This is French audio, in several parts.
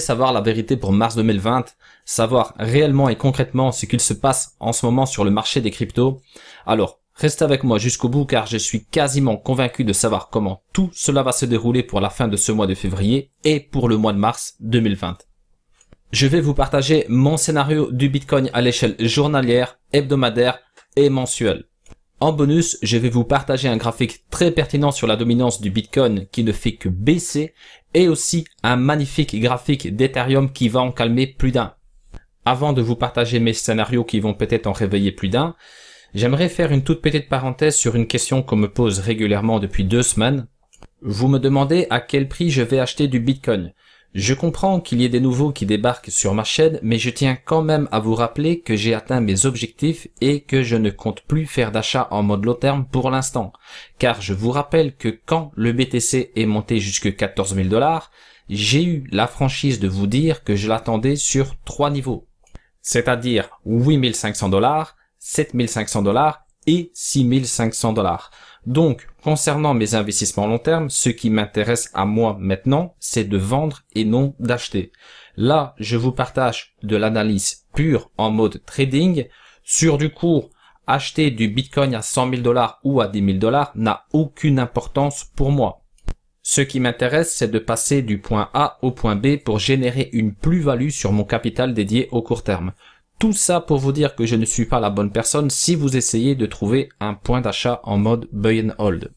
savoir la vérité pour mars 2020, savoir réellement et concrètement ce qu'il se passe en ce moment sur le marché des cryptos, alors Restez avec moi jusqu'au bout car je suis quasiment convaincu de savoir comment tout cela va se dérouler pour la fin de ce mois de février et pour le mois de mars 2020. Je vais vous partager mon scénario du Bitcoin à l'échelle journalière, hebdomadaire et mensuelle. En bonus, je vais vous partager un graphique très pertinent sur la dominance du Bitcoin qui ne fait que baisser et aussi un magnifique graphique d'Ethereum qui va en calmer plus d'un. Avant de vous partager mes scénarios qui vont peut-être en réveiller plus d'un, j'aimerais faire une toute petite parenthèse sur une question qu'on me pose régulièrement depuis deux semaines. Vous me demandez à quel prix je vais acheter du Bitcoin. Je comprends qu'il y ait des nouveaux qui débarquent sur ma chaîne, mais je tiens quand même à vous rappeler que j'ai atteint mes objectifs et que je ne compte plus faire d'achat en mode long terme pour l'instant. Car je vous rappelle que quand le BTC est monté jusque 14 000 dollars, j'ai eu la franchise de vous dire que je l'attendais sur trois niveaux. C'est-à-dire 8500 dollars, 7500 dollars et 6500 dollars. Donc, Concernant mes investissements long terme, ce qui m'intéresse à moi maintenant, c'est de vendre et non d'acheter. Là, je vous partage de l'analyse pure en mode trading. Sur du cours, acheter du Bitcoin à 100 000 dollars ou à 10 000 dollars n'a aucune importance pour moi. Ce qui m'intéresse, c'est de passer du point A au point B pour générer une plus-value sur mon capital dédié au court terme. Tout ça pour vous dire que je ne suis pas la bonne personne si vous essayez de trouver un point d'achat en mode buy and hold.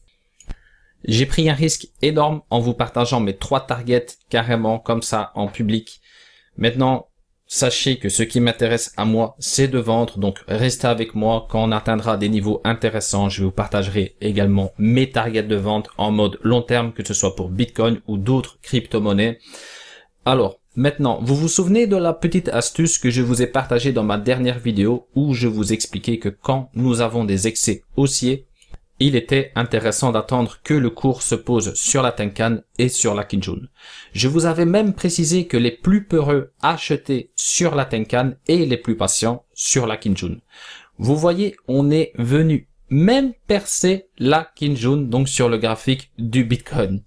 J'ai pris un risque énorme en vous partageant mes trois targets carrément comme ça en public. Maintenant, sachez que ce qui m'intéresse à moi, c'est de vendre. Donc, restez avec moi. Quand on atteindra des niveaux intéressants, je vous partagerai également mes targets de vente en mode long terme, que ce soit pour Bitcoin ou d'autres crypto-monnaies. Alors, Maintenant, vous vous souvenez de la petite astuce que je vous ai partagée dans ma dernière vidéo où je vous expliquais que quand nous avons des excès haussiers, il était intéressant d'attendre que le cours se pose sur la Tenkan et sur la Kijun. Je vous avais même précisé que les plus peureux achetaient sur la Tenkan et les plus patients sur la Kijun. Vous voyez, on est venu même percer la Kijun, donc sur le graphique du Bitcoin.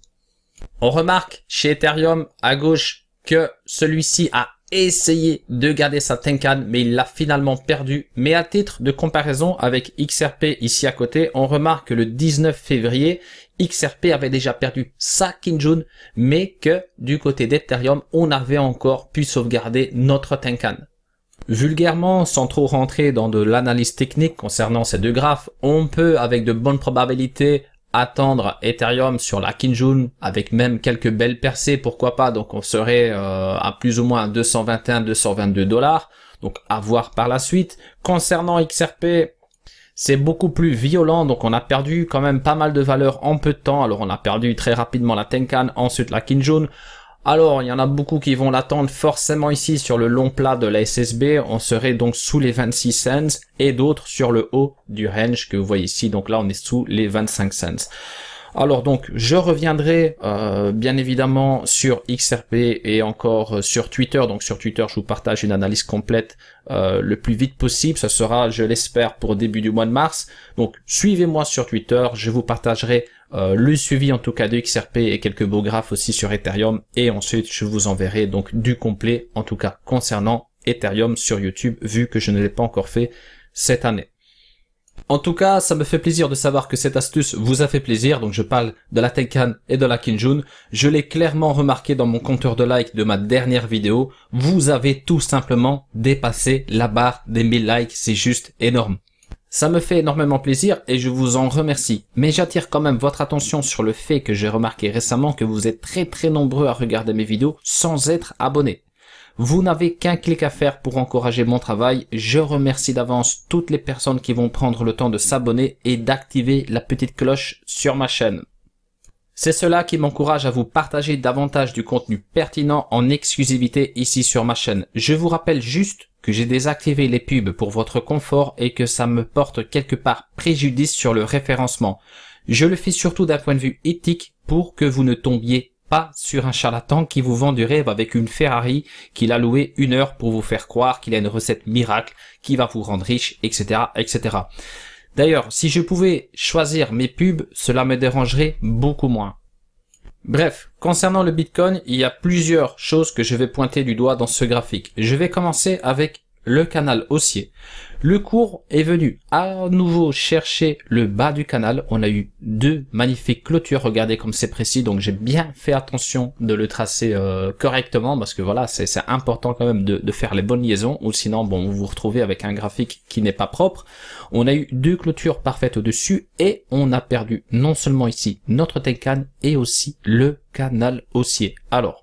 On remarque chez Ethereum à gauche que celui-ci a essayé de garder sa Tenkan, mais il l'a finalement perdu. Mais à titre de comparaison avec XRP ici à côté, on remarque que le 19 février, XRP avait déjà perdu sa Kinjun, mais que du côté d'Ethereum, on avait encore pu sauvegarder notre Tenkan. Vulgairement, sans trop rentrer dans de l'analyse technique concernant ces deux graphes, on peut avec de bonnes probabilités attendre Ethereum sur la Kinjun avec même quelques belles percées, pourquoi pas. Donc on serait euh, à plus ou moins 221-222 dollars. Donc à voir par la suite. Concernant XRP, c'est beaucoup plus violent, donc on a perdu quand même pas mal de valeur en peu de temps. Alors on a perdu très rapidement la Tenkan, ensuite la Kinjun. Alors, il y en a beaucoup qui vont l'attendre forcément ici sur le long plat de la SSB. On serait donc sous les 26 cents et d'autres sur le haut du range que vous voyez ici. Donc là, on est sous les 25 cents. Alors donc, je reviendrai euh, bien évidemment sur XRP et encore euh, sur Twitter. Donc sur Twitter, je vous partage une analyse complète euh, le plus vite possible. Ce sera, je l'espère, pour début du mois de mars. Donc suivez-moi sur Twitter. Je vous partagerai euh, le suivi en tout cas de XRP et quelques beaux graphes aussi sur Ethereum. Et ensuite, je vous enverrai donc du complet, en tout cas concernant Ethereum sur YouTube, vu que je ne l'ai pas encore fait cette année. En tout cas, ça me fait plaisir de savoir que cette astuce vous a fait plaisir. Donc je parle de la Tenkan et de la Kinjun. Je l'ai clairement remarqué dans mon compteur de likes de ma dernière vidéo. Vous avez tout simplement dépassé la barre des 1000 likes. C'est juste énorme. Ça me fait énormément plaisir et je vous en remercie. Mais j'attire quand même votre attention sur le fait que j'ai remarqué récemment que vous êtes très très nombreux à regarder mes vidéos sans être abonnés. Vous n'avez qu'un clic à faire pour encourager mon travail. Je remercie d'avance toutes les personnes qui vont prendre le temps de s'abonner et d'activer la petite cloche sur ma chaîne. C'est cela qui m'encourage à vous partager davantage du contenu pertinent en exclusivité ici sur ma chaîne. Je vous rappelle juste que j'ai désactivé les pubs pour votre confort et que ça me porte quelque part préjudice sur le référencement. Je le fais surtout d'un point de vue éthique pour que vous ne tombiez pas sur un charlatan qui vous vend du rêve avec une Ferrari qu'il a loué une heure pour vous faire croire qu'il a une recette miracle qui va vous rendre riche, etc., etc. D'ailleurs, si je pouvais choisir mes pubs, cela me dérangerait beaucoup moins. Bref, concernant le Bitcoin, il y a plusieurs choses que je vais pointer du doigt dans ce graphique. Je vais commencer avec le canal haussier. Le cours est venu à nouveau chercher le bas du canal. On a eu deux magnifiques clôtures. Regardez comme c'est précis. Donc j'ai bien fait attention de le tracer euh, correctement parce que voilà, c'est important quand même de, de, faire les bonnes liaisons. Ou sinon, bon, vous vous retrouvez avec un graphique qui n'est pas propre. On a eu deux clôtures parfaites au-dessus et on a perdu non seulement ici notre Tenkan et aussi le canal haussier. Alors,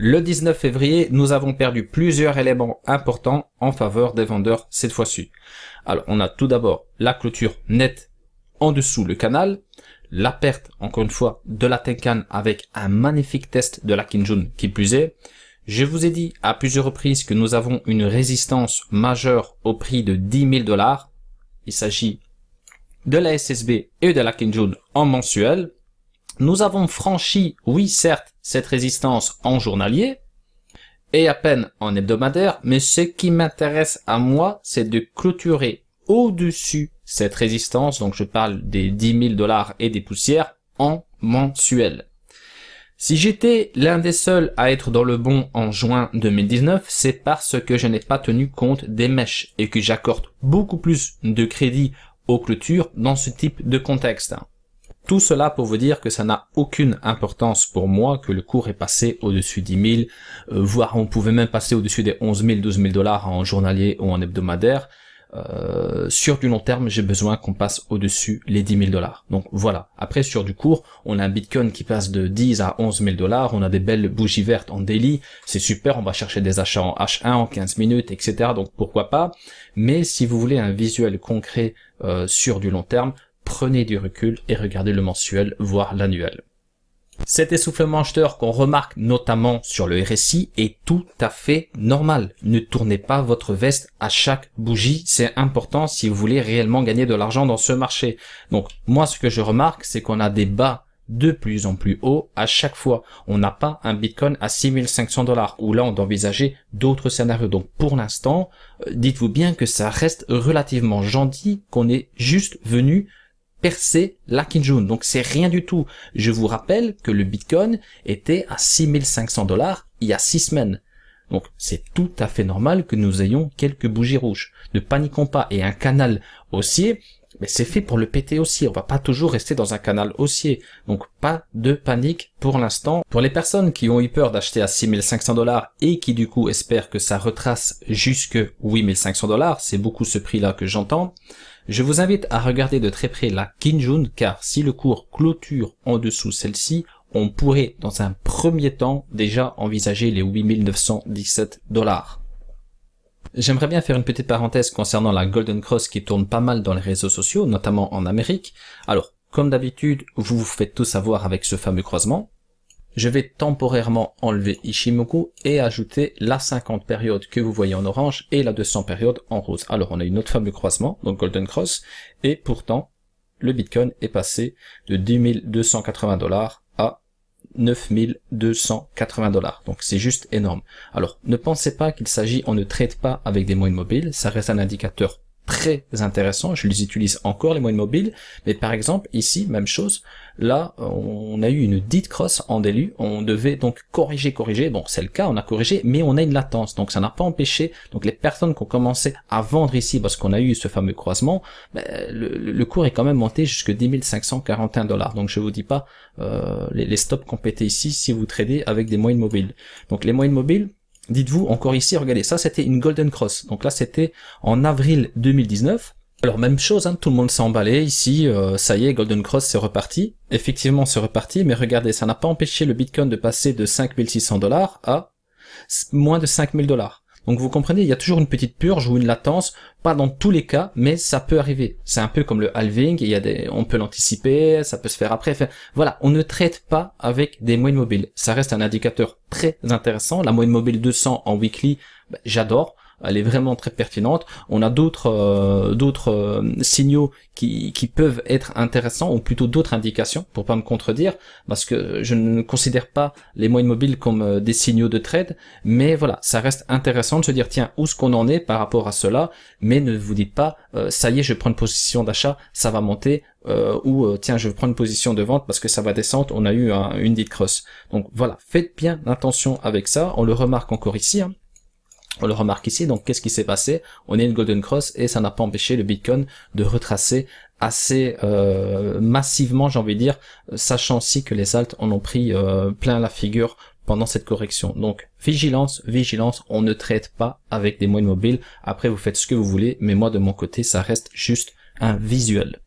le 19 février, nous avons perdu plusieurs éléments importants en faveur des vendeurs cette fois-ci. Alors, on a tout d'abord la clôture nette en dessous le canal, la perte, encore une fois, de la Tenkan avec un magnifique test de la Kinjun qui plus est. Je vous ai dit à plusieurs reprises que nous avons une résistance majeure au prix de 10 000 dollars. Il s'agit de la SSB et de la Kinjun en mensuel. Nous avons franchi, oui certes, cette résistance en journalier, et à peine en hebdomadaire, mais ce qui m'intéresse à moi, c'est de clôturer au-dessus cette résistance, donc je parle des 10 000 dollars et des poussières, en mensuel. Si j'étais l'un des seuls à être dans le bon en juin 2019, c'est parce que je n'ai pas tenu compte des mèches et que j'accorde beaucoup plus de crédit aux clôtures dans ce type de contexte. Tout cela pour vous dire que ça n'a aucune importance pour moi que le cours est passé au-dessus 10 000, euh, voire on pouvait même passer au-dessus des 11 000, 12 000 dollars en journalier ou en hebdomadaire. Euh, sur du long terme, j'ai besoin qu'on passe au-dessus les 10 000 dollars. Donc voilà. Après, sur du cours, on a un Bitcoin qui passe de 10 à 11 000 dollars. On a des belles bougies vertes en daily. C'est super. On va chercher des achats en H1 en 15 minutes, etc. Donc pourquoi pas. Mais si vous voulez un visuel concret euh, sur du long terme, prenez du recul et regardez le mensuel, voire l'annuel. Cet essoufflement acheteur qu'on remarque notamment sur le RSI est tout à fait normal. Ne tournez pas votre veste à chaque bougie, c'est important si vous voulez réellement gagner de l'argent dans ce marché. Donc moi ce que je remarque c'est qu'on a des bas de plus en plus hauts à chaque fois. On n'a pas un Bitcoin à 6500 dollars où là on doit envisager d'autres scénarios. Donc pour l'instant, euh, dites-vous bien que ça reste relativement gentil qu'on est juste venu percer la Donc c'est rien du tout. Je vous rappelle que le Bitcoin était à 6500 dollars il y a 6 semaines. Donc c'est tout à fait normal que nous ayons quelques bougies rouges. Ne paniquons pas. Et un canal haussier, mais ben, c'est fait pour le péter aussi On va pas toujours rester dans un canal haussier. Donc pas de panique pour l'instant. Pour les personnes qui ont eu peur d'acheter à 6500 dollars et qui du coup espèrent que ça retrace jusque 8500 dollars, c'est beaucoup ce prix là que j'entends. Je vous invite à regarder de très près la Kinjun car si le cours clôture en dessous celle-ci, on pourrait dans un premier temps déjà envisager les 8917 dollars. J'aimerais bien faire une petite parenthèse concernant la Golden Cross qui tourne pas mal dans les réseaux sociaux, notamment en Amérique. Alors, comme d'habitude, vous vous faites tout savoir avec ce fameux croisement je vais temporairement enlever Ishimoku et ajouter la 50 période que vous voyez en orange et la 200 période en rose. Alors on a une autre fameux croisement, donc Golden Cross, et pourtant le Bitcoin est passé de 10 280 dollars à 9280 dollars. Donc c'est juste énorme. Alors ne pensez pas qu'il s'agit, on ne traite pas avec des moyens mobiles, ça reste un indicateur très intéressant. Je les utilise encore les moines mobiles, mais par exemple ici, même chose. Là, on a eu une dite cross en délu. On devait donc corriger, corriger. Bon, c'est le cas, on a corrigé, mais on a une latence, donc ça n'a pas empêché. Donc les personnes qui ont commencé à vendre ici parce qu'on a eu ce fameux croisement, ben, le, cours est quand même monté jusque 10 541 dollars. Donc je vous dis pas euh, les, les, stops qu'on pétait ici si vous tradez avec des moyennes mobiles. Donc les moyennes mobiles, dites-vous, encore ici, regardez, ça c'était une Golden Cross. Donc là c'était en avril 2019. Alors même chose, hein, tout le monde s'est emballé ici, euh, ça y est, Golden Cross c'est reparti. Effectivement c'est reparti, mais regardez, ça n'a pas empêché le Bitcoin de passer de 5600 dollars à moins de 5000 dollars. Donc vous comprenez, il y a toujours une petite purge ou une latence, pas dans tous les cas, mais ça peut arriver. C'est un peu comme le halving, il y a des, on peut l'anticiper, ça peut se faire après. voilà, on ne traite pas avec des moyennes mobiles. Ça reste un indicateur très intéressant. La moyenne mobile 200 en weekly, bah, j'adore elle est vraiment très pertinente. On a d'autres euh, d'autres euh, signaux qui, qui peuvent être intéressants ou plutôt d'autres indications pour pas me contredire parce que je ne considère pas les moyennes mobiles comme euh, des signaux de trade mais voilà, ça reste intéressant de se dire tiens, où est-ce qu'on en est par rapport à cela mais ne vous dites pas ça y est, je prends une position d'achat, ça va monter ou tiens, je prends une position de vente parce que ça va descendre, on a eu une dite cross. Donc voilà, faites bien attention avec ça, on le remarque encore ici hein. On le remarque ici, donc qu'est-ce qui s'est passé On est une Golden Cross et ça n'a pas empêché le Bitcoin de retracer assez euh, massivement, j'ai envie de dire, sachant si que les altes en ont pris euh, plein la figure pendant cette correction. Donc vigilance, vigilance, on ne traite pas avec des moyennes mobiles. Après, vous faites ce que vous voulez, mais moi de mon côté, ça reste juste un visuel.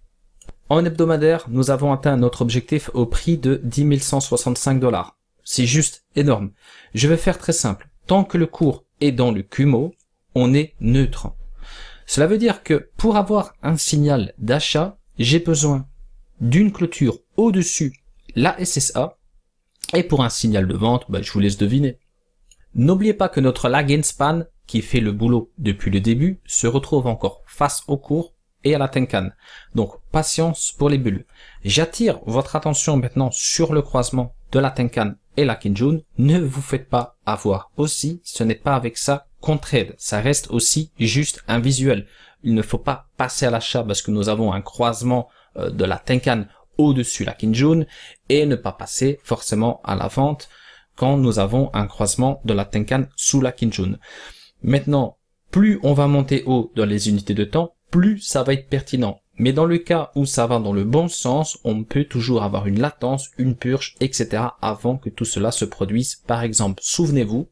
En hebdomadaire, nous avons atteint notre objectif au prix de 10 165 dollars. C'est juste énorme. Je vais faire très simple. Tant que le cours et dans le CUMO, on est neutre. Cela veut dire que pour avoir un signal d'achat, j'ai besoin d'une clôture au-dessus la SSA, et pour un signal de vente, bah, je vous laisse deviner. N'oubliez pas que notre lag span, qui fait le boulot depuis le début, se retrouve encore face au cours et à la Tenkan. Donc patience pour les bulles. J'attire votre attention maintenant sur le croisement de la Tenkan et la Kinjun, ne vous faites pas avoir aussi, ce n'est pas avec ça qu'on trade, ça reste aussi juste un visuel. Il ne faut pas passer à l'achat parce que nous avons un croisement euh, de la Tenkan au-dessus la Kinjun et ne pas passer forcément à la vente quand nous avons un croisement de la Tenkan sous la Kinjun. Maintenant, plus on va monter haut dans les unités de temps, plus ça va être pertinent. Mais dans le cas où ça va dans le bon sens, on peut toujours avoir une latence, une purge, etc. avant que tout cela se produise. Par exemple, souvenez-vous,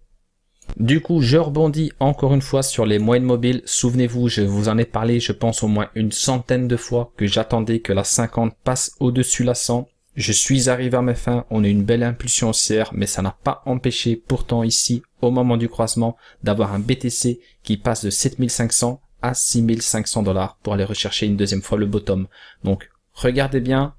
du coup, je rebondis encore une fois sur les moyennes mobiles. Souvenez-vous, je vous en ai parlé, je pense au moins une centaine de fois que j'attendais que la 50 passe au-dessus la 100. Je suis arrivé à mes fins, on a une belle impulsion haussière, mais ça n'a pas empêché pourtant ici, au moment du croisement, d'avoir un BTC qui passe de 7500 à 6500 dollars pour aller rechercher une deuxième fois le bottom. Donc, regardez bien.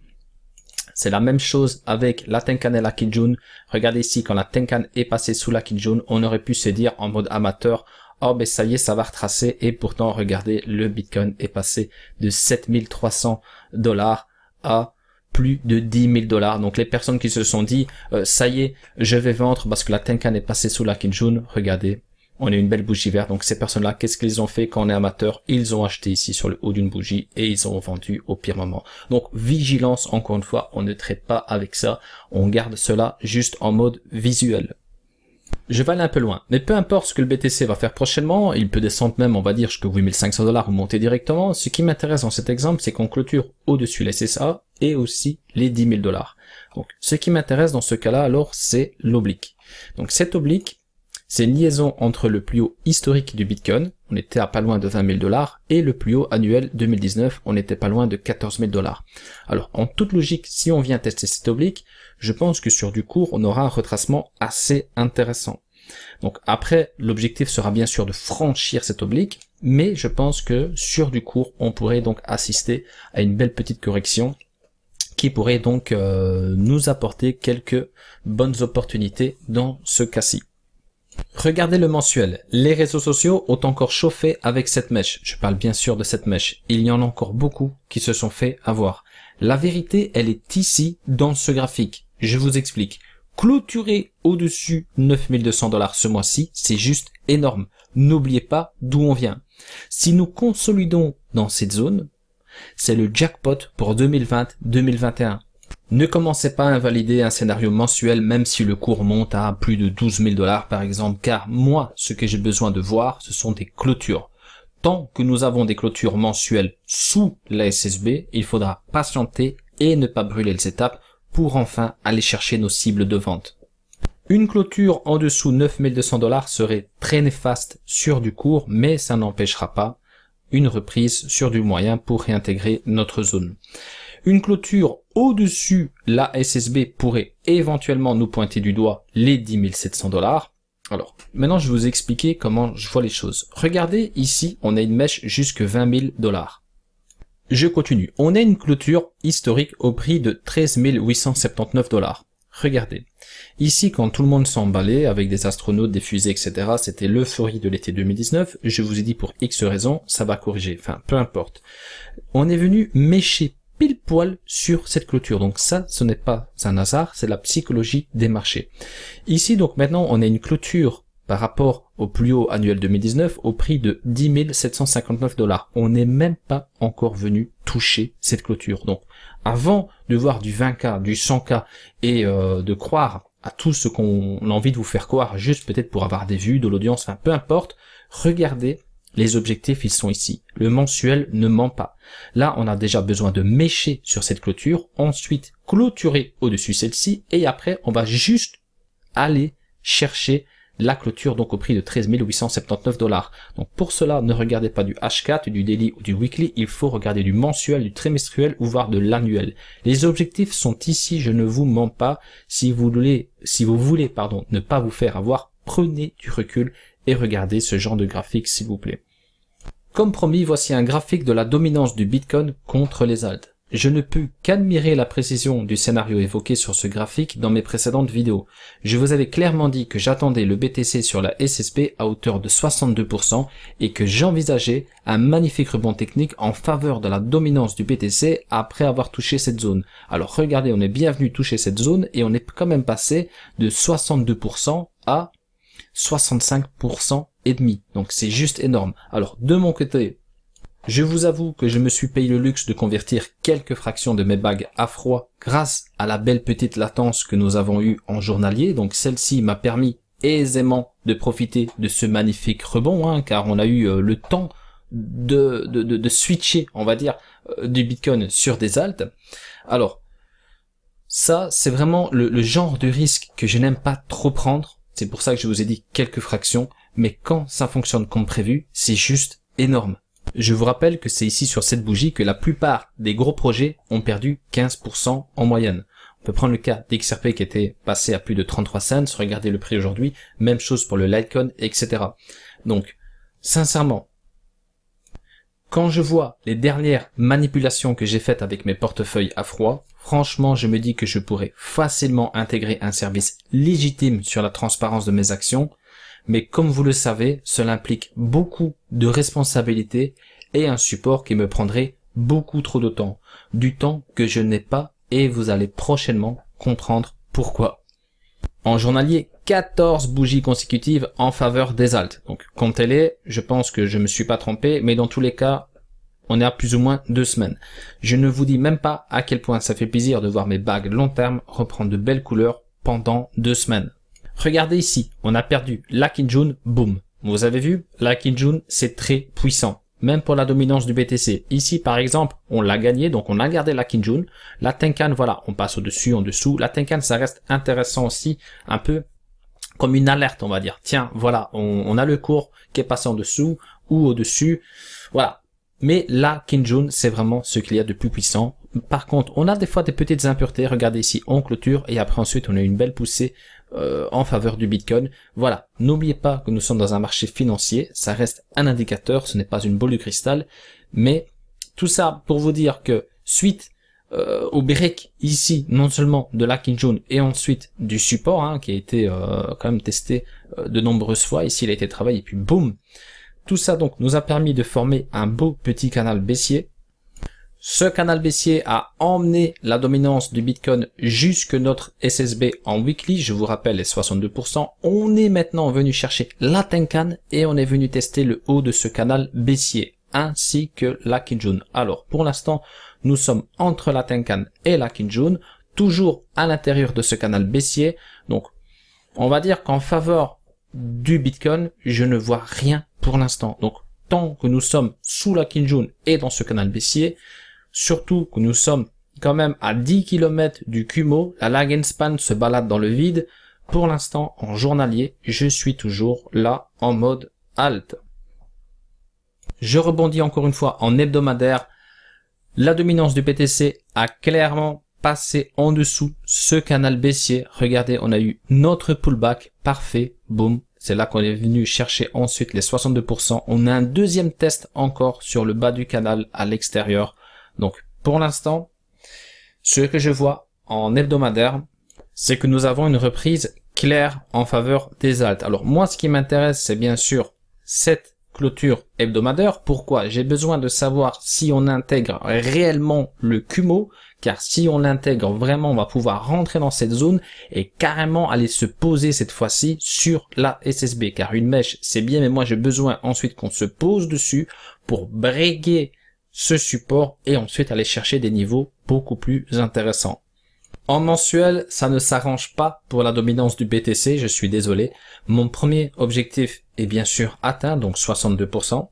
C'est la même chose avec la Tenkan et la Kijun. Regardez ici, quand la Tenkan est passée sous la Kijun, on aurait pu se dire en mode amateur, oh ben ça y est, ça va retracer. Et pourtant, regardez, le Bitcoin est passé de 7300 dollars à plus de 10 000 dollars. Donc les personnes qui se sont dit, euh, ça y est, je vais vendre parce que la Tenkan est passée sous la Kijun, regardez, on a une belle bougie verte. Donc ces personnes-là, qu'est-ce qu'ils ont fait quand on est amateur Ils ont acheté ici sur le haut d'une bougie et ils ont vendu au pire moment. Donc vigilance, encore une fois, on ne traite pas avec ça. On garde cela juste en mode visuel. Je vais aller un peu loin, mais peu importe ce que le BTC va faire prochainement, il peut descendre même, on va dire, jusqu'à 8500 dollars ou monter directement. Ce qui m'intéresse dans cet exemple, c'est qu'on clôture au-dessus les CSA et aussi les 10 000 dollars. Donc, ce qui m'intéresse dans ce cas-là, alors, c'est l'oblique. Donc, cet oblique, ces liaisons entre le plus haut historique du Bitcoin, on était à pas loin de 20 000 dollars, et le plus haut annuel 2019, on était pas loin de 14 000 dollars. Alors, en toute logique, si on vient tester cet oblique, je pense que sur du cours, on aura un retracement assez intéressant. Donc après, l'objectif sera bien sûr de franchir cet oblique, mais je pense que sur du cours, on pourrait donc assister à une belle petite correction qui pourrait donc euh, nous apporter quelques bonnes opportunités dans ce cas-ci. Regardez le mensuel. Les réseaux sociaux ont encore chauffé avec cette mèche. Je parle bien sûr de cette mèche. Il y en a encore beaucoup qui se sont fait avoir. La vérité, elle est ici dans ce graphique. Je vous explique. Clôturer au-dessus 9200 dollars ce mois-ci, c'est juste énorme. N'oubliez pas d'où on vient. Si nous consolidons dans cette zone, c'est le jackpot pour 2020-2021. Ne commencez pas à invalider un scénario mensuel même si le cours monte à plus de 12 000 dollars par exemple, car moi, ce que j'ai besoin de voir, ce sont des clôtures. Tant que nous avons des clôtures mensuelles sous la SSB, il faudra patienter et ne pas brûler les étapes pour enfin aller chercher nos cibles de vente. Une clôture en dessous 9200 dollars serait très néfaste sur du cours mais ça n'empêchera pas une reprise sur du moyen pour réintégrer notre zone. Une clôture au-dessus, la SSB pourrait éventuellement nous pointer du doigt les 10 700 dollars. Alors, maintenant, je vais vous expliquer comment je vois les choses. Regardez, ici, on a une mèche jusque 20 000 dollars. Je continue. On a une clôture historique au prix de 13 879 dollars. Regardez. Ici, quand tout le monde s'emballait avec des astronautes, des fusées, etc., c'était l'euphorie de l'été 2019. Je vous ai dit pour X raisons, ça va corriger. Enfin, peu importe. On est venu mécher pile poil sur cette clôture. Donc ça, ce n'est pas un hasard, c'est la psychologie des marchés. Ici, donc maintenant, on a une clôture par rapport au plus haut annuel 2019 au prix de 10 759 dollars. On n'est même pas encore venu toucher cette clôture. Donc avant de voir du 20K, du 100K et euh, de croire à tout ce qu'on a envie de vous faire croire juste peut-être pour avoir des vues, de l'audience, enfin peu importe, regardez les objectifs, ils sont ici. Le mensuel ne ment pas. Là, on a déjà besoin de mécher sur cette clôture, ensuite clôturer au-dessus celle-ci, et après, on va juste aller chercher la clôture donc au prix de 13 879 dollars. Donc pour cela, ne regardez pas du H4, du daily ou du weekly, il faut regarder du mensuel, du trimestriel ou voire de l'annuel. Les objectifs sont ici, je ne vous mens pas. Si vous voulez, si vous voulez, pardon, ne pas vous faire avoir, prenez du recul et regardez ce genre de graphique s'il vous plaît. Comme promis, voici un graphique de la dominance du Bitcoin contre les alt. Je ne peux qu'admirer la précision du scénario évoqué sur ce graphique dans mes précédentes vidéos. Je vous avais clairement dit que j'attendais le BTC sur la SSP à hauteur de 62% et que j'envisageais un magnifique rebond technique en faveur de la dominance du BTC après avoir touché cette zone. Alors regardez, on est bien venu toucher cette zone et on est quand même passé de 62% à 65% et demi. Donc c'est juste énorme. Alors de mon côté, je vous avoue que je me suis payé le luxe de convertir quelques fractions de mes bagues à froid grâce à la belle petite latence que nous avons eue en journalier. Donc celle-ci m'a permis aisément de profiter de ce magnifique rebond, hein, car on a eu euh, le temps de, de, de, switcher, on va dire, euh, du Bitcoin sur des altes. Alors, ça, c'est vraiment le, le genre de risque que je n'aime pas trop prendre c'est pour ça que je vous ai dit quelques fractions, mais quand ça fonctionne comme prévu, c'est juste énorme. Je vous rappelle que c'est ici sur cette bougie que la plupart des gros projets ont perdu 15% en moyenne. On peut prendre le cas d'XRP qui était passé à plus de 33 cents, regardez le prix aujourd'hui, même chose pour le Litecoin, etc. Donc, sincèrement, quand je vois les dernières manipulations que j'ai faites avec mes portefeuilles à froid, Franchement, je me dis que je pourrais facilement intégrer un service légitime sur la transparence de mes actions, mais comme vous le savez, cela implique beaucoup de responsabilités et un support qui me prendrait beaucoup trop de temps, du temps que je n'ai pas et vous allez prochainement comprendre pourquoi. En journalier, 14 bougies consécutives en faveur des altes. Donc comptez-les, je pense que je ne me suis pas trompé, mais dans tous les cas, on est à plus ou moins deux semaines. Je ne vous dis même pas à quel point ça fait plaisir de voir mes bagues long terme reprendre de belles couleurs pendant deux semaines. Regardez ici, on a perdu la Kinjun, boum. Vous avez vu, la Kinjun, c'est très puissant. Même pour la dominance du BTC. Ici, par exemple, on l'a gagné, donc on a gardé la Kinjun. La Tenkan, voilà, on passe au-dessus, en dessous. La Tenkan, ça reste intéressant aussi, un peu comme une alerte, on va dire. Tiens, voilà, on, on a le cours qui est passé en dessous ou au-dessus. Voilà, mais la Kinjun, c'est vraiment ce qu'il y a de plus puissant. Par contre, on a des fois des petites impuretés. Regardez ici, on clôture et après ensuite, on a une belle poussée euh, en faveur du Bitcoin. Voilà, n'oubliez pas que nous sommes dans un marché financier. Ça reste un indicateur, ce n'est pas une boule de cristal. Mais tout ça pour vous dire que suite euh, au break ici, non seulement de la Kinjun et ensuite du support hein, qui a été euh, quand même testé de nombreuses fois. Ici, il a été travaillé et puis boum tout ça donc nous a permis de former un beau petit canal baissier. Ce canal baissier a emmené la dominance du Bitcoin jusque notre SSB en weekly, je vous rappelle les 62%. On est maintenant venu chercher la Tenkan et on est venu tester le haut de ce canal baissier ainsi que la Kinjun. Alors pour l'instant, nous sommes entre la Tenkan et la Kinjun, toujours à l'intérieur de ce canal baissier. Donc on va dire qu'en faveur du Bitcoin, je ne vois rien pour l'instant. Donc, tant que nous sommes sous la Kinjun et dans ce canal baissier, surtout que nous sommes quand même à 10 km du cumo la span se balade dans le vide. Pour l'instant, en journalier, je suis toujours là en mode alt. Je rebondis encore une fois en hebdomadaire. La dominance du PTC a clairement passer en dessous ce canal baissier. Regardez, on a eu notre pullback parfait. boom, C'est là qu'on est venu chercher ensuite les 62%. On a un deuxième test encore sur le bas du canal à l'extérieur. Donc, pour l'instant, ce que je vois en hebdomadaire, c'est que nous avons une reprise claire en faveur des altes. Alors, moi, ce qui m'intéresse, c'est bien sûr cette clôture hebdomadaire. Pourquoi J'ai besoin de savoir si on intègre réellement le CUMO, car si on l'intègre vraiment, on va pouvoir rentrer dans cette zone et carrément aller se poser cette fois-ci sur la SSB, car une mèche, c'est bien, mais moi j'ai besoin ensuite qu'on se pose dessus pour briguer ce support et ensuite aller chercher des niveaux beaucoup plus intéressants. En mensuel, ça ne s'arrange pas pour la dominance du BTC, je suis désolé. Mon premier objectif est bien sûr atteint, donc 62%.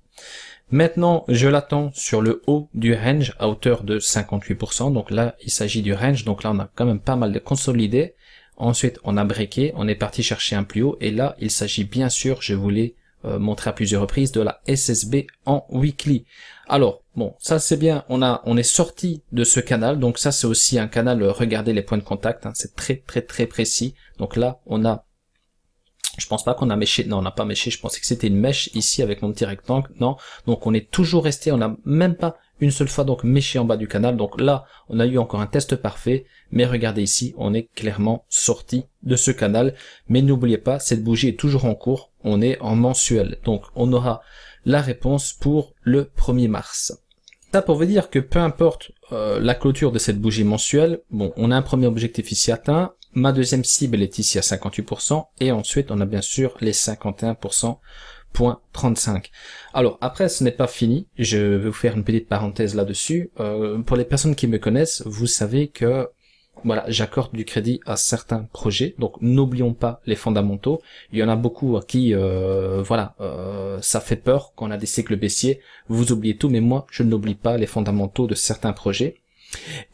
Maintenant, je l'attends sur le haut du range à hauteur de 58%. Donc là, il s'agit du range, donc là on a quand même pas mal de consolidés. Ensuite, on a breaké, on est parti chercher un plus haut. Et là, il s'agit bien sûr, je vous l'ai euh, montré à plusieurs reprises, de la SSB en weekly. Alors, bon, ça c'est bien, on a, on est sorti de ce canal, donc ça c'est aussi un canal, euh, regardez les points de contact, hein, c'est très très très précis. Donc là, on a, je pense pas qu'on a méché, non on n'a pas méché, je pensais que c'était une mèche ici avec mon petit rectangle, non. Donc on est toujours resté, on n'a même pas une seule fois donc méché en bas du canal, donc là, on a eu encore un test parfait, mais regardez ici, on est clairement sorti de ce canal, mais n'oubliez pas, cette bougie est toujours en cours, on est en mensuel, donc on aura la réponse pour le 1er mars. Ça pour vous dire que peu importe euh, la clôture de cette bougie mensuelle, bon, on a un premier objectif ici atteint, ma deuxième cible est ici à 58%, et ensuite on a bien sûr les 51%. 35. Alors après, ce n'est pas fini. Je vais vous faire une petite parenthèse là-dessus. Euh, pour les personnes qui me connaissent, vous savez que voilà, j'accorde du crédit à certains projets, donc n'oublions pas les fondamentaux. Il y en a beaucoup à qui, euh, voilà, euh, ça fait peur qu'on a des cycles baissiers, vous oubliez tout, mais moi, je n'oublie pas les fondamentaux de certains projets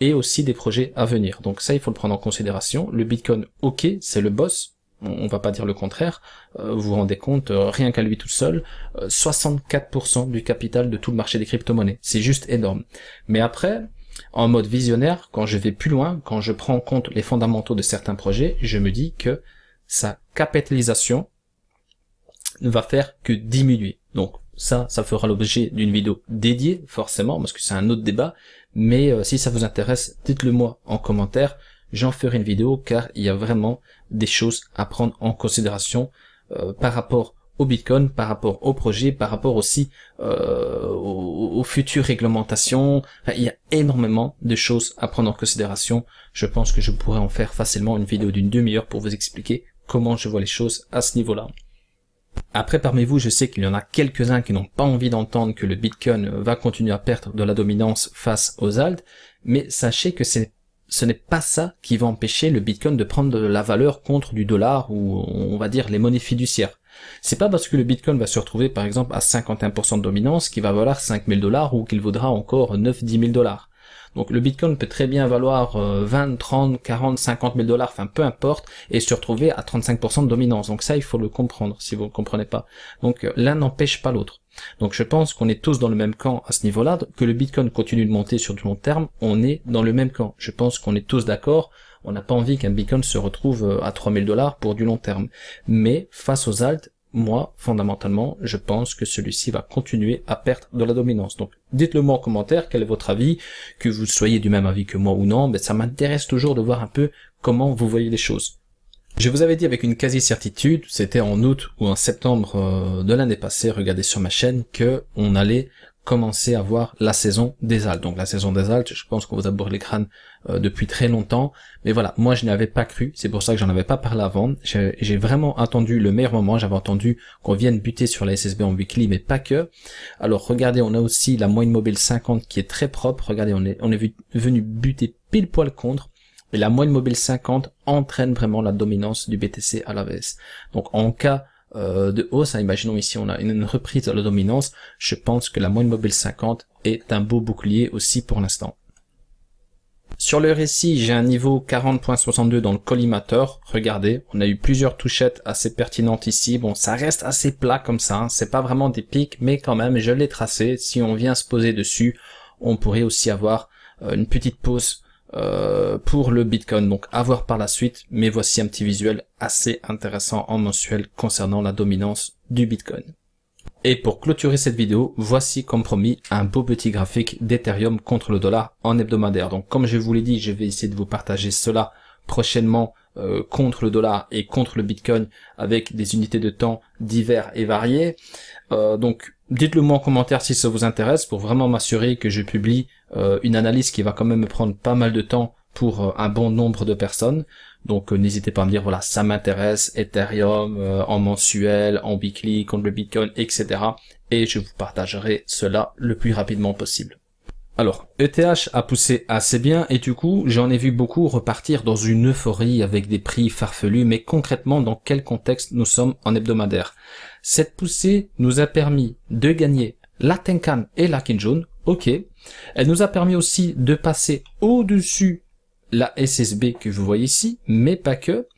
et aussi des projets à venir. Donc ça, il faut le prendre en considération. Le Bitcoin, ok, c'est le boss, on va pas dire le contraire, euh, vous vous rendez compte, rien qu'à lui tout seul, 64% du capital de tout le marché des crypto-monnaies. C'est juste énorme. Mais après, en mode visionnaire, quand je vais plus loin, quand je prends en compte les fondamentaux de certains projets, je me dis que sa capitalisation ne va faire que diminuer. Donc ça, ça fera l'objet d'une vidéo dédiée, forcément, parce que c'est un autre débat. Mais euh, si ça vous intéresse, dites-le moi en commentaire. J'en ferai une vidéo car il y a vraiment des choses à prendre en considération euh, par rapport au Bitcoin, par rapport au projet, par rapport aussi euh, aux, futures réglementations. il y a énormément de choses à prendre en considération. Je pense que je pourrais en faire facilement une vidéo d'une demi-heure pour vous expliquer comment je vois les choses à ce niveau-là. Après, parmi vous, je sais qu'il y en a quelques-uns qui n'ont pas envie d'entendre que le Bitcoin va continuer à perdre de la dominance face aux alt, mais sachez que c'est ce n'est pas ça qui va empêcher le Bitcoin de prendre de la valeur contre du dollar ou on va dire les monnaies fiduciaires. C'est pas parce que le Bitcoin va se retrouver par exemple à 51% de dominance qu'il va valoir 5000 dollars ou qu'il vaudra encore 9-10 000 dollars. Donc le Bitcoin peut très bien valoir 20, 30, 40, 50 000 dollars, enfin peu importe, et se retrouver à 35% de dominance. Donc ça, il faut le comprendre si vous ne comprenez pas. Donc euh, l'un n'empêche pas l'autre. Donc je pense qu'on est tous dans le même camp à ce niveau-là, que le Bitcoin continue de monter sur du long terme, on est dans le même camp. Je pense qu'on est tous d'accord on n'a pas envie qu'un Beacon se retrouve euh, à 3000 dollars pour du long terme. Mais face aux alt, moi, fondamentalement, je pense que celui-ci va continuer à perdre de la dominance. Donc, dites-le moi en commentaire, quel est votre avis, que vous soyez du même avis que moi ou non, mais ça m'intéresse toujours de voir un peu comment vous voyez les choses. Je vous avais dit avec une quasi-certitude, c'était en août ou en septembre euh, de l'année passée, regardez sur ma chaîne, que on allait commencer à voir la saison des Alpes. Donc la saison des Alpes, je pense qu'on vous a les crânes euh, depuis très longtemps. Mais voilà, moi je n'avais pas cru, c'est pour ça que j'en avais pas parlé avant. J'ai vraiment attendu le meilleur moment, j'avais entendu qu'on vienne buter sur la SSB en weekly, mais pas que. Alors regardez, on a aussi la moyenne mobile 50 qui est très propre. Regardez, on est, on est venu buter pile poil contre. Mais la moyenne mobile 50 entraîne vraiment la dominance du BTC à la Donc en cas euh, de hausse. imaginons ici on a une, reprise de la dominance. Je pense que la moyenne mobile 50 est un beau bouclier aussi pour l'instant. Sur le récit, j'ai un niveau 40.62 dans le collimateur. Regardez, on a eu plusieurs touchettes assez pertinentes ici. Bon, ça reste assez plat comme ça. Hein. C'est pas vraiment des pics, mais quand même, je l'ai tracé. Si on vient se poser dessus, on pourrait aussi avoir euh, une petite pause euh, pour le Bitcoin. Donc à voir par la suite, mais voici un petit visuel assez intéressant en mensuel concernant la dominance du Bitcoin. Et pour clôturer cette vidéo, voici comme promis un beau petit graphique d'Ethereum contre le dollar en hebdomadaire. Donc comme je vous l'ai dit, je vais essayer de vous partager cela prochainement euh, contre le dollar et contre le Bitcoin avec des unités de temps divers et variées. Euh, donc dites-le moi en commentaire si ça vous intéresse pour vraiment m'assurer que je publie euh, une analyse qui va quand même prendre pas mal de temps pour euh, un bon nombre de personnes. Donc euh, n'hésitez pas à me dire voilà ça m'intéresse Ethereum en mensuel, en weekly contre le Bitcoin, etc. Et je vous partagerai cela le plus rapidement possible. Alors, ETH a poussé assez bien et du coup, j'en ai vu beaucoup repartir dans une euphorie avec des prix farfelus, mais concrètement, dans quel contexte nous sommes en hebdomadaire Cette poussée nous a permis de gagner la Tenkan et la Kinjun, OK. Elle nous a permis aussi de passer au-dessus la SSB que vous voyez ici, mais pas que.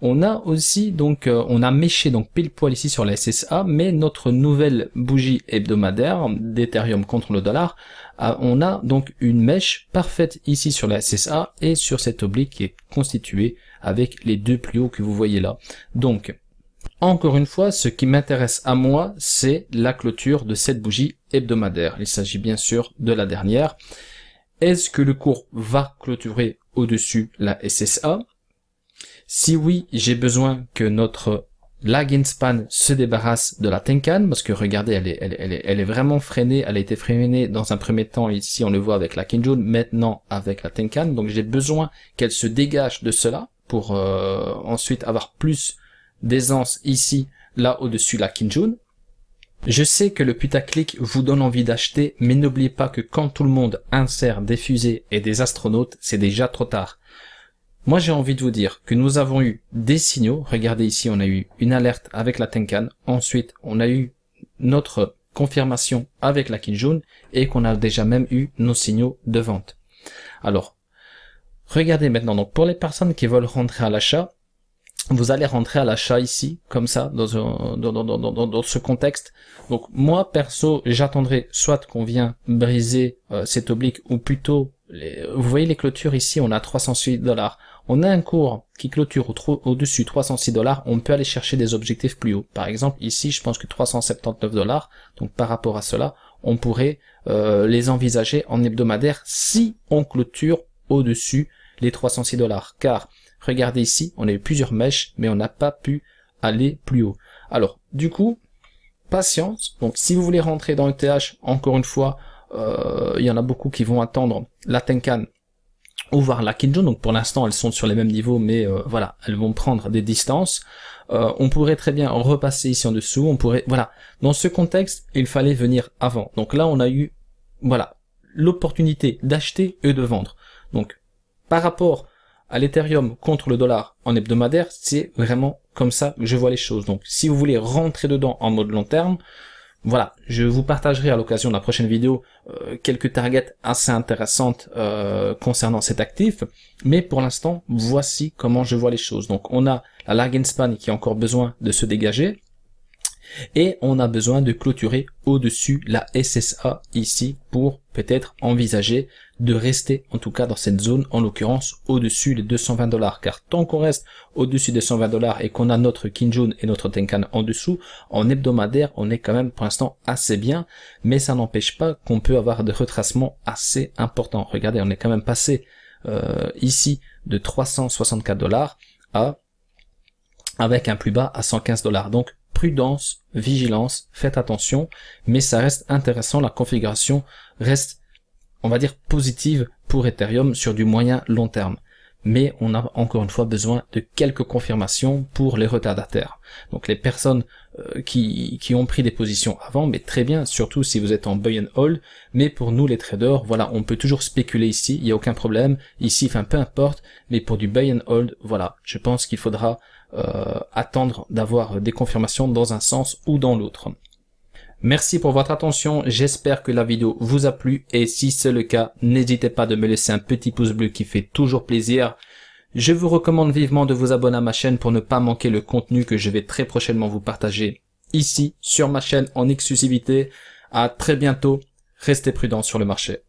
On a aussi donc euh, on a méché donc pile poil ici sur la SSA, mais notre nouvelle bougie hebdomadaire d'Ethereum contre le dollar, ah, on a donc une mèche parfaite ici sur la SSA et sur cet oblique qui est constitué avec les deux plus hauts que vous voyez là. Donc encore une fois, ce qui m'intéresse à moi, c'est la clôture de cette bougie hebdomadaire. Il s'agit bien sûr de la dernière. Est-ce que le cours va clôturer au-dessus la SSA Si oui, j'ai besoin que notre lag span se débarrasse de la Tenkan, parce que regardez, elle est, elle, est, vraiment freinée, elle a été freinée dans un premier temps, ici on le voit avec la Kinjun, maintenant avec la Tenkan, donc j'ai besoin qu'elle se dégage de cela pour euh, ensuite avoir plus d'aisance ici, là au-dessus, la Kinjun. Je sais que le putaclic vous donne envie d'acheter, mais n'oubliez pas que quand tout le monde insère des fusées et des astronautes, c'est déjà trop tard. Moi j'ai envie de vous dire que nous avons eu des signaux, regardez ici on a eu une alerte avec la Tenkan, ensuite on a eu notre confirmation avec la Kinjun et qu'on a déjà même eu nos signaux de vente. Alors, regardez maintenant, donc pour les personnes qui veulent rentrer à l'achat, vous allez rentrer à l'achat ici, comme ça, dans, dans, ce contexte. Donc moi, perso, j'attendrai soit qu'on vient briser euh, cet oblique, ou plutôt, vous voyez les clôtures ici, on a 306 dollars. On a un cours qui clôture au-dessus 306 dollars, on peut aller chercher des objectifs plus hauts. Par exemple, ici, je pense que 379 dollars, donc par rapport à cela, on pourrait euh, les envisager en hebdomadaire si on clôture au-dessus les 306 dollars. Car Regardez ici, on a eu plusieurs mèches, mais on n'a pas pu aller plus haut. Alors, du coup, patience. Donc, si vous voulez rentrer dans le TH, encore une fois, euh, il y en a beaucoup qui vont attendre la Tenkan ou voir la Kinjo. Donc, pour l'instant, elles sont sur les mêmes niveaux, mais euh, voilà, elles vont prendre des distances. Euh, on pourrait très bien repasser ici en dessous. On pourrait, voilà. Dans ce contexte, il fallait venir avant. Donc là, on a eu, voilà, l'opportunité d'acheter et de vendre. Donc, par rapport à l'Ethereum contre le dollar en hebdomadaire, c'est vraiment comme ça que je vois les choses. Donc si vous voulez rentrer dedans en mode long terme, voilà, je vous partagerai à l'occasion de la prochaine vidéo euh, quelques targets assez intéressantes euh, concernant cet actif, mais pour l'instant, voici comment je vois les choses. Donc on a la large span qui a encore besoin de se dégager, et on a besoin de clôturer au-dessus la SSA ici pour peut-être envisager de rester en tout cas dans cette zone, en l'occurrence au-dessus des 220 dollars. Car tant qu'on reste au-dessus des 120 dollars et qu'on a notre Kinjun et notre Tenkan en dessous, en hebdomadaire, on est quand même pour l'instant assez bien, mais ça n'empêche pas qu'on peut avoir des retracements assez importants. Regardez, on est quand même passé euh, ici de 364 dollars à avec un plus bas à 115 dollars. Donc prudence, vigilance, faites attention, mais ça reste intéressant, la configuration reste, on va dire, positive pour Ethereum sur du moyen long terme. Mais on a encore une fois besoin de quelques confirmations pour les retardataires. Donc les personnes euh, qui, ont pris des positions avant, mais très bien, surtout si vous êtes en buy and hold. Mais pour nous, les traders, voilà, on peut toujours spéculer ici, il y a aucun problème. Ici, enfin, peu importe. Mais pour du buy and hold, voilà, je pense qu'il faudra euh, attendre d'avoir des confirmations dans un sens ou dans l'autre. Merci pour votre attention, j'espère que la vidéo vous a plu et si c'est le cas, n'hésitez pas de me laisser un petit pouce bleu qui fait toujours plaisir. Je vous recommande vivement de vous abonner à ma chaîne pour ne pas manquer le contenu que je vais très prochainement vous partager ici sur ma chaîne en exclusivité. À très bientôt, restez prudents sur le marché.